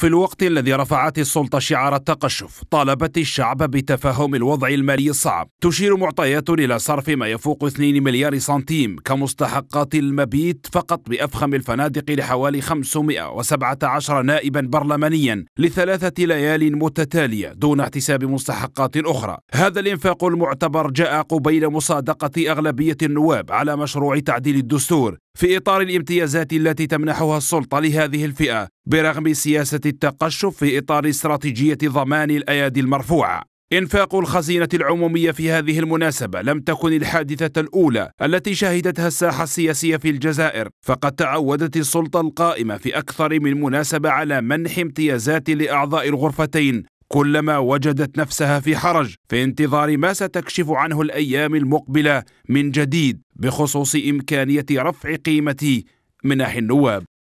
في الوقت الذي رفعت السلطة شعار التقشف طالبت الشعب بتفهم الوضع المالي الصعب تشير معطيات إلى صرف ما يفوق 2 مليار سنتيم كمستحقات المبيت فقط بأفخم الفنادق لحوالي 517 نائبا برلمانيا لثلاثة ليال متتالية دون احتساب مستحقات أخرى هذا الإنفاق المعتبر جاء قبيل مصادقة أغلبية النواب على مشروع تعديل الدستور في إطار الامتيازات التي تمنحها السلطة لهذه الفئة برغم سياسة التقشف في إطار استراتيجية ضمان الأيادي المرفوعة إنفاق الخزينة العمومية في هذه المناسبة لم تكن الحادثة الأولى التي شهدتها الساحة السياسية في الجزائر، فقد تعودت السلطة القائمة في أكثر من مناسبة على منح امتيازات لأعضاء الغرفتين كلما وجدت نفسها في حرج في انتظار ما ستكشف عنه الأيام المقبلة من جديد بخصوص إمكانية رفع قيمة منح النواب